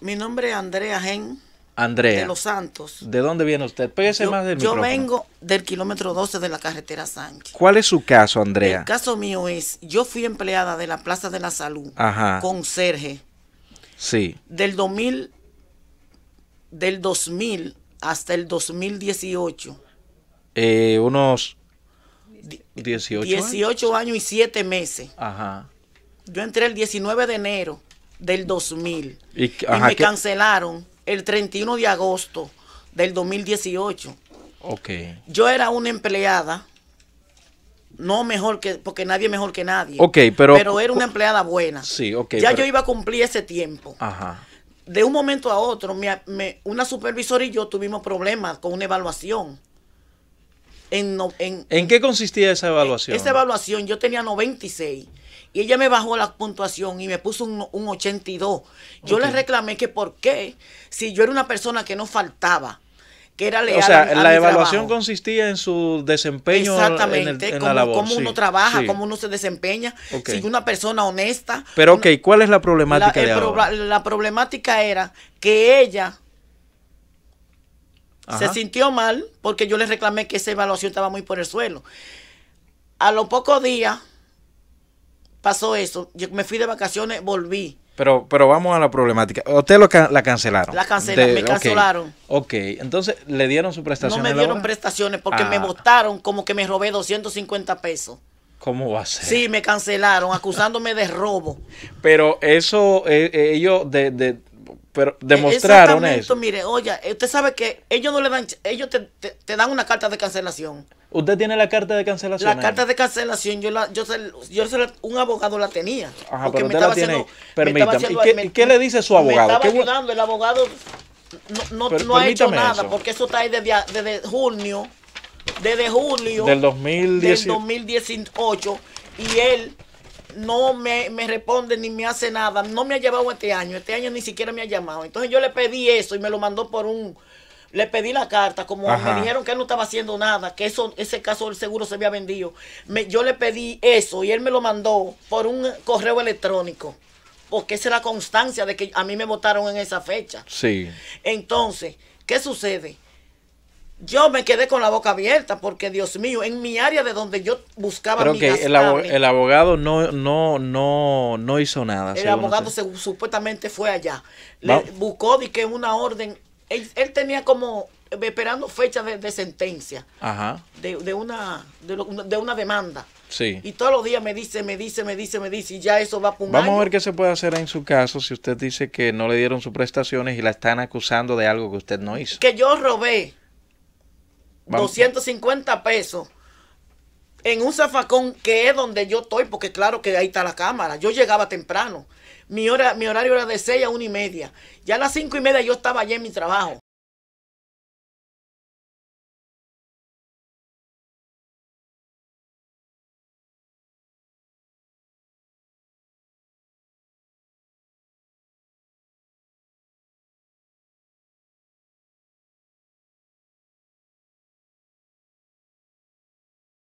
Mi nombre es Andrea Gen. Andrea. De Los Santos. ¿De dónde viene usted? Pégase yo, más Yo vengo del kilómetro 12 de la carretera Sánchez. ¿Cuál es su caso, Andrea? El caso mío es, yo fui empleada de la Plaza de la Salud. Conserje. Sí. Del 2000, del 2000 hasta el 2018. Eh, unos 18, 18 años. años y 7 meses. Ajá. Yo entré el 19 de enero del 2000. Y, me cancelaron el 31 de agosto del 2018. Ok. Yo era una empleada, no mejor que, porque nadie mejor que nadie. pero. era una empleada buena. Sí, ok. Ya yo iba a cumplir ese tiempo. Ajá. De un momento a otro, una supervisora y yo tuvimos problemas con una evaluación. En, qué consistía esa evaluación? Esa evaluación, yo tenía 96 y ella me bajó la puntuación y me puso un, 82. Yo le reclamé que por qué, si yo era una persona que no faltaba, que era leal. O sea, la evaluación consistía en su desempeño Exactamente, en, como, la Cómo uno trabaja, como cómo uno se desempeña, si si una persona honesta. Pero, ok, ¿cuál es la problemática la problemática era que ella se sintió mal porque yo le reclamé que esa evaluación estaba muy por el suelo. A los pocos días pasó eso. Yo me fui de vacaciones, volví. Pero, pero vamos a la problemática. Usted lo la cancelaron. La cancelaron, me cancelaron. ok, entonces le dieron su prestación. No me dieron prestaciones porque me ah. votaron como que me robé 250 pesos. ¿Cómo va a ser? Sí, me cancelaron acusándome de robo. Pero eso, eh, eh, ellos de, pero e-, demostraron eso. Mire, oye, usted sabe que ellos no le dan, ellos te, dan una carta de cancelación. ¿Usted tiene la carta de cancelación? La carta de cancelación, yo la, yo, yo un abogado la tenía. Ajá, Haciendo, permítame. ¿Y qué, le dice su abogado? Me estaba el abogado no, no, ha hecho nada, porque eso está ahí desde, junio, desde julio del del 2018 y él no me, responde ni me hace nada. No me ha llevado este año. Este año ni siquiera me ha llamado. Entonces yo le pedí eso y me lo mandó por un... Le pedí la carta, como me dijeron que él no estaba haciendo nada, que eso, ese caso del seguro se había vendido. yo le pedí eso y él me lo mandó por un correo electrónico, porque esa es la constancia de que a mí me votaron en esa fecha. Sí. Entonces, ¿qué sucede? yo me quedé con la boca abierta porque Dios mío, en mi área de donde yo buscaba mi que el, abogado no no no no hizo nada. El abogado supuestamente fue allá. Le buscó que una orden él, tenía como esperando fecha de, sentencia. Ajá. De, una de, una demanda. Sí. Y todos los días me dice, me dice, me dice, me dice, y ya eso va a Vamos a ver qué se puede hacer en su caso si usted dice que no le dieron sus prestaciones y la están acusando de algo que usted no hizo. Que yo robé. 250 pesos en un zafacón que es donde yo estoy, porque claro que ahí está la cámara. Yo llegaba temprano. Mi, hora, mi horario era de seis a una y media. Ya a las cinco y media yo estaba allí en mi trabajo.